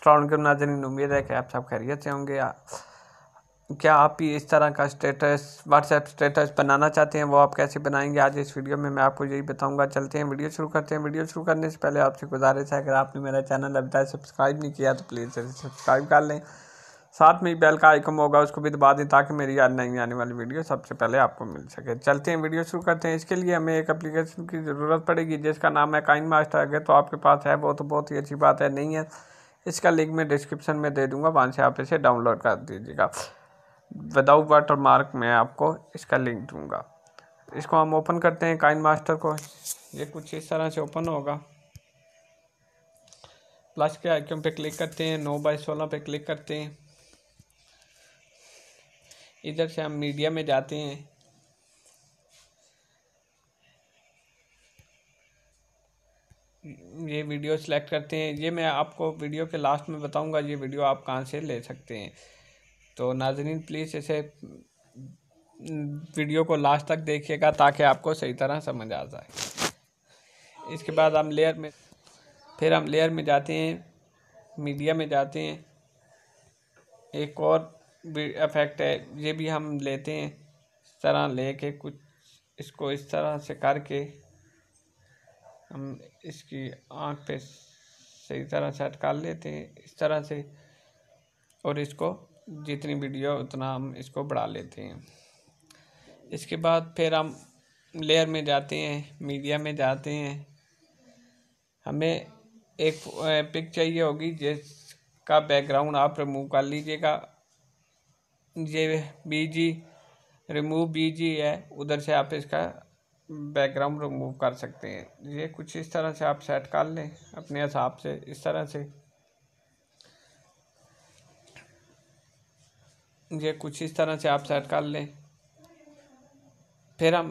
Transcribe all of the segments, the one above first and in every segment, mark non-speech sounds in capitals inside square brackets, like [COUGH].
strong नाजरीन उम्मीद है कि आप सब खैरियत से होंगे क्या आप भी इस तरह का स्टेटस व्हाट्सएप स्टेटस बनाना चाहते हैं वो आप कैसे बनाएंगे आज इस वीडियो में मैं आपको यही बताऊंगा चलते हैं वीडियो शुरू करते हैं वीडियो शुरू करने से पहले आपसे गुजारिश है अगर आपने मेरा चैनल अभी तक सब्सक्राइब नहीं किया तो प्लीज़ सब्सक्राइब कर लें साथ में ही बेल का आइकन होगा उसको भी दबा दें ताकि मेरी नई आने वाली वीडियो सबसे पहले आपको मिल सके चलते हैं वीडियो शुरू करते हैं इसके लिए हमें एक एप्लीकेशन की ज़रूरत पड़ेगी जिसका नाम है काइन मास्टर अगर तो आपके पास है वो तो बहुत ही अच्छी बात है नहीं है इसका लिंक मैं डिस्क्रिप्शन में दे दूंगा वहाँ से आप इसे डाउनलोड कर दीजिएगा विदाउट वाटर मार्क मैं आपको इसका लिंक दूँगा इसको हम ओपन करते हैं काइन मास्टर को ये कुछ इस तरह से ओपन होगा प्लस के आइकन पे क्लिक करते हैं नौ बाई सोलह पे क्लिक करते हैं इधर से हम मीडिया में जाते हैं ये वीडियो सेलेक्ट करते हैं ये मैं आपको वीडियो के लास्ट में बताऊंगा ये वीडियो आप कहाँ से ले सकते हैं तो नाजरीन प्लीज़ इसे वीडियो को लास्ट तक देखिएगा ताकि आपको सही तरह समझ आ जाए इसके बाद हम लेयर में फिर हम लेयर में जाते हैं मीडिया में जाते हैं एक और इफेक्ट है ये भी हम लेते हैं इस तरह लेके कुछ इसको इस तरह से करके हम इसकी आँख पे सही तरह से अटका लेते हैं इस तरह से और इसको जितनी वीडियो उतना हम इसको बढ़ा लेते हैं इसके बाद फिर हम लेयर में जाते हैं मीडिया में जाते हैं हमें एक पिक चाहिए होगी जिसका बैकग्राउंड आप रिमूव कर लीजिएगा ये बीजी रिमूव बीजी है उधर से आप इसका बैकग्राउंड रिमूव कर सकते हैं ये कुछ इस तरह से आप सेट कर लें अपने हिसाब से इस तरह से ये कुछ इस तरह से आप सेट कर लें फिर हम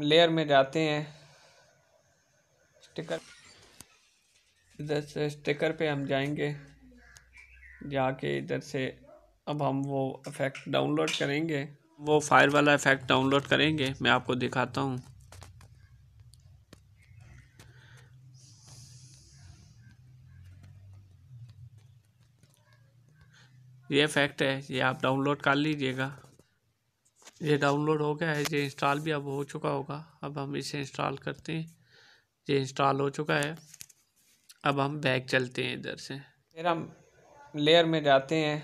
लेयर में जाते हैं स्टिकर इधर से स्टिकर पे हम जाएंगे जाके इधर से अब हम वो इफ़ेक्ट डाउनलोड करेंगे वो फायर वाला इफ़ेक्ट डाउनलोड करेंगे मैं आपको दिखाता हूँ ये फैक्ट है ये आप डाउनलोड कर लीजिएगा ये डाउनलोड हो गया है ये इंस्टॉल भी अब हो चुका होगा अब हम इसे इंस्टॉल करते हैं ये इंस्टॉल हो चुका है अब हम बैग चलते हैं इधर से फिर हम लेयर में जाते हैं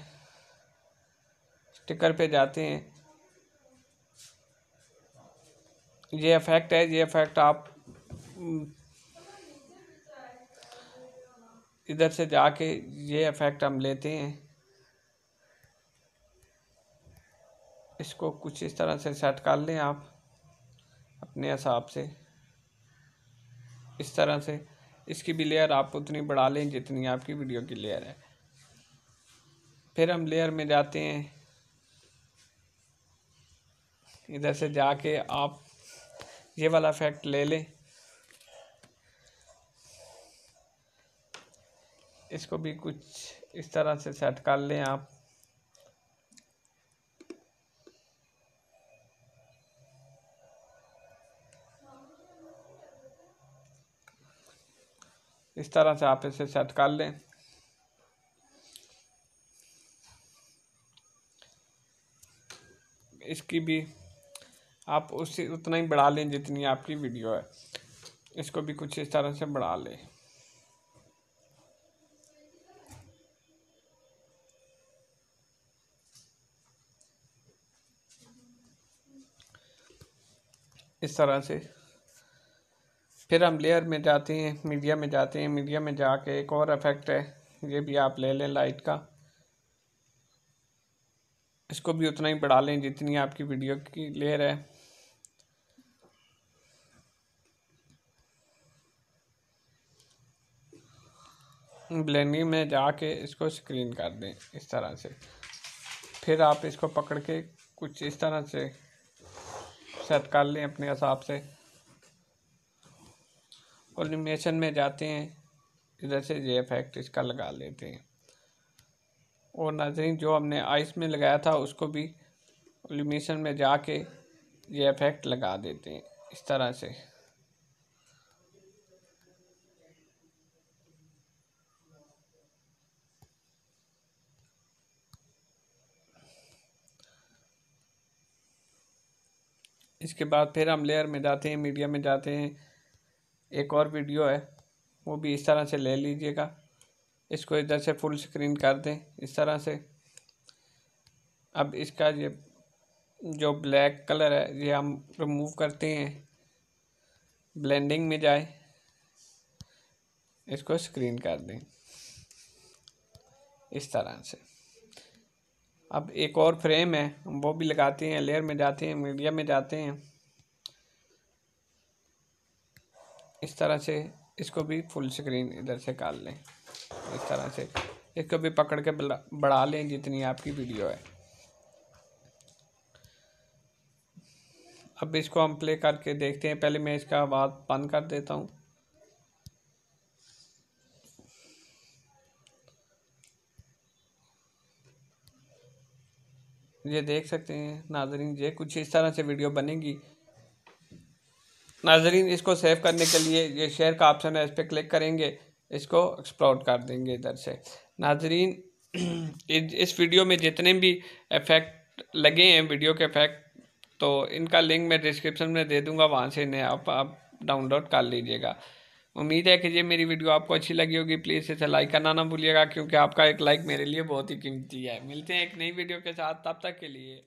स्टिकर पे जाते हैं ये इफेक्ट है ये इफेक्ट आप हम्म, इधर से जाके ये इफेक्ट हम लेते हैं इसको कुछ इस तरह से सेट कर लें आप अपने हिसाब से इस तरह से इसकी भी लेयर आप उतनी बढ़ा लें जितनी आपकी वीडियो की लेयर है फिर हम लेयर में जाते हैं इधर से जाके आप ये वाला इफेक्ट ले लें इसको भी कुछ इस तरह से सेट कर लें आप इस तरह से आप इसे सेट कर लें इसकी भी आप उससे उतना ही बढ़ा लें जितनी आपकी वीडियो है इसको भी कुछ इस तरह से बढ़ा लें इस तरह से फिर हम लेयर में जाते हैं मीडिया में जाते हैं मीडिया में जाके एक और इफेक्ट है ये भी आप ले लें लाइट का इसको भी उतना ही बढ़ा लें जितनी आपकी वीडियो की लेयर है ब्लेंडिंग में जाके इसको स्क्रीन कर दें इस तरह से फिर आप इसको पकड़ के कुछ इस तरह से सेट कर लें अपने हिसाब से कोलिमिनेशन में जाते हैं इधर से जे इफेक्ट इसका लगा लेते हैं और नाजरीन जो हमने आइस में लगाया था उसको भी कोलिमिनेशन में जाके ये इफेक्ट लगा देते हैं इस तरह से इसके बाद फिर हम लेयर में जाते हैं मीडिया में जाते हैं एक और वीडियो है वो भी इस तरह से ले लीजिएगा इसको इधर से फुल स्क्रीन कर दें इस तरह से अब इसका ये जो ब्लैक कलर है ये हम रिमूव करते हैं ब्लेंडिंग में जाए इसको स्क्रीन कर दें इस तरह से अब एक और फ्रेम है वो भी लगाते हैं लेयर में जाते हैं मीडिया में जाते हैं इस तरह से इसको भी फुल स्क्रीन इधर से काट लें इस तरह से इसको भी पकड़ के बढ़ा लें जितनी आपकी वीडियो है अब इसको हम प्ले करके देखते हैं पहले मैं इसका आवाज़ बंद कर देता हूँ ये देख सकते हैं नाजरीन ये कुछ इस तरह से वीडियो बनेगी नाजरीन इसको सेव करने के लिए ये शेयर का ऑप्शन है इस पर क्लिक करेंगे इसको एक्सप्लोर कर देंगे इधर से नाजरीन [CLEARS THROAT] इस वीडियो में जितने भी इफेक्ट लगे हैं वीडियो के इफेक्ट तो इनका लिंक मैं डिस्क्रिप्शन में दे दूंगा वहाँ से इन्हें आप आप डाउनलोड कर लीजिएगा उम्मीद है कि ये मेरी वीडियो आपको अच्छी लगी होगी प्लीज़ इसे लाइक करना ना भूलिएगा क्योंकि आपका एक लाइक मेरे लिए बहुत ही कीमती है मिलते हैं एक नई वीडियो के साथ तब तक के लिए